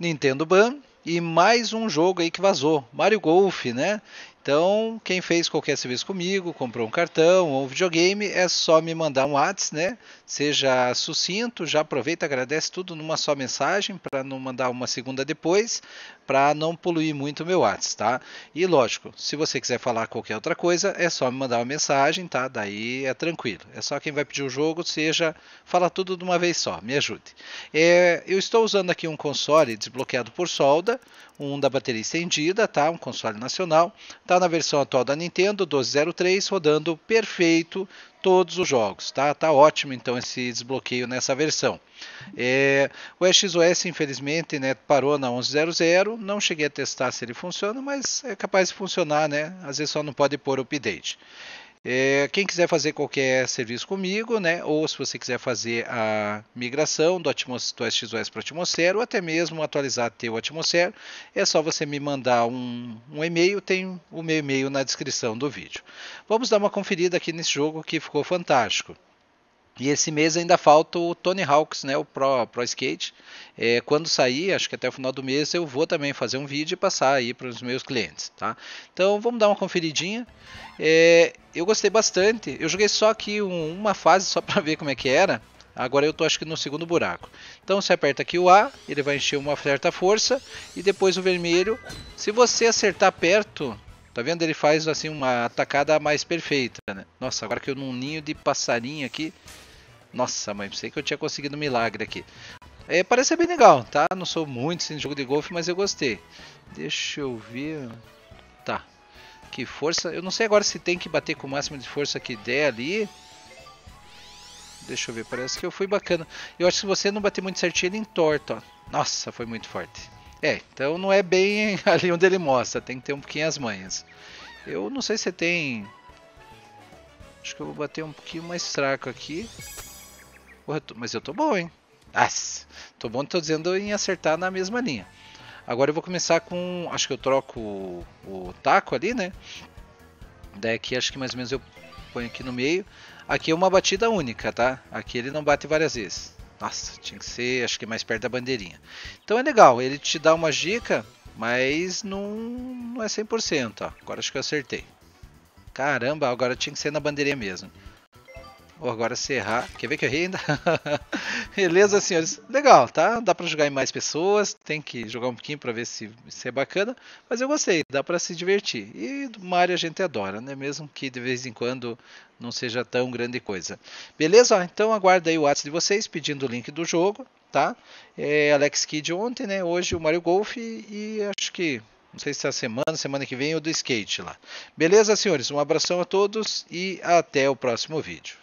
Nintendo Ban e mais um jogo aí que vazou, Mario Golf, né? Então, quem fez qualquer serviço comigo, comprou um cartão ou um videogame, é só me mandar um WhatsApp, né? Seja sucinto, já aproveita, agradece tudo numa só mensagem para não mandar uma segunda depois, para não poluir muito o meu WhatsApp, tá? E lógico, se você quiser falar qualquer outra coisa, é só me mandar uma mensagem, tá? Daí é tranquilo. É só quem vai pedir o jogo, seja fala tudo de uma vez só, me ajude. É, eu estou usando aqui um console desbloqueado por solda, um da bateria estendida, tá? Um console nacional Tá na versão atual da Nintendo 1203 rodando perfeito todos os jogos, tá? Tá ótimo então esse desbloqueio nessa versão. É, o EXOS infelizmente né, parou na 11.00, não cheguei a testar se ele funciona, mas é capaz de funcionar, né? Às vezes só não pode pôr update. É, quem quiser fazer qualquer serviço comigo, né, ou se você quiser fazer a migração do, Atmos, do SXOS para o Atmosfera, ou até mesmo atualizar teu Atmosfera, é só você me mandar um, um e-mail, tem o meu e-mail na descrição do vídeo. Vamos dar uma conferida aqui nesse jogo que ficou fantástico. E esse mês ainda falta o Tony Hawks, né, o Pro, Pro Skate. É, quando sair, acho que até o final do mês, eu vou também fazer um vídeo e passar aí para os meus clientes, tá? Então vamos dar uma conferidinha. É, eu gostei bastante. Eu joguei só aqui um, uma fase só para ver como é que era. Agora eu estou acho que no segundo buraco. Então você aperta aqui o A, ele vai encher uma certa força e depois o vermelho. Se você acertar perto, Tá vendo? Ele faz assim uma atacada mais perfeita, né? Nossa, agora que eu num ninho de passarinho aqui, nossa, mãe, pensei que eu tinha conseguido um milagre aqui. É, parece bem legal, tá? Não sou muito sem assim jogo de golfe, mas eu gostei. Deixa eu ver. Tá. Que força. Eu não sei agora se tem que bater com o máximo de força que der ali. Deixa eu ver, parece que eu fui bacana. Eu acho que se você não bater muito certinho, ele entorta, ó. Nossa, foi muito forte. É, então não é bem ali onde ele mostra, tem que ter um pouquinho as manhas. Eu não sei se tem... Acho que eu vou bater um pouquinho mais fraco aqui porra Mas eu tô bom, hein? Ah, tô bom, tô dizendo em acertar na mesma linha. Agora eu vou começar com. Acho que eu troco o, o taco ali, né? Daí aqui acho que mais ou menos eu ponho aqui no meio. Aqui é uma batida única, tá? Aqui ele não bate várias vezes. Nossa, tinha que ser, acho que mais perto da bandeirinha. Então é legal, ele te dá uma dica, mas não, não é 100%. Ó. Agora acho que eu acertei. Caramba, agora tinha que ser na bandeirinha mesmo. Ou agora se errar. Quer ver que eu errei ainda? Beleza, senhores. Legal, tá? Dá para jogar em mais pessoas. Tem que jogar um pouquinho para ver se, se é bacana. Mas eu gostei, dá para se divertir. E Mario a gente adora, né? Mesmo que de vez em quando não seja tão grande coisa. Beleza? Então aguardo aí o WhatsApp de vocês pedindo o link do jogo, tá? É Alex Kid ontem, né? Hoje o Mario Golf e, e acho que não sei se é a semana, semana que vem ou do skate lá. Beleza, senhores? Um abração a todos e até o próximo vídeo.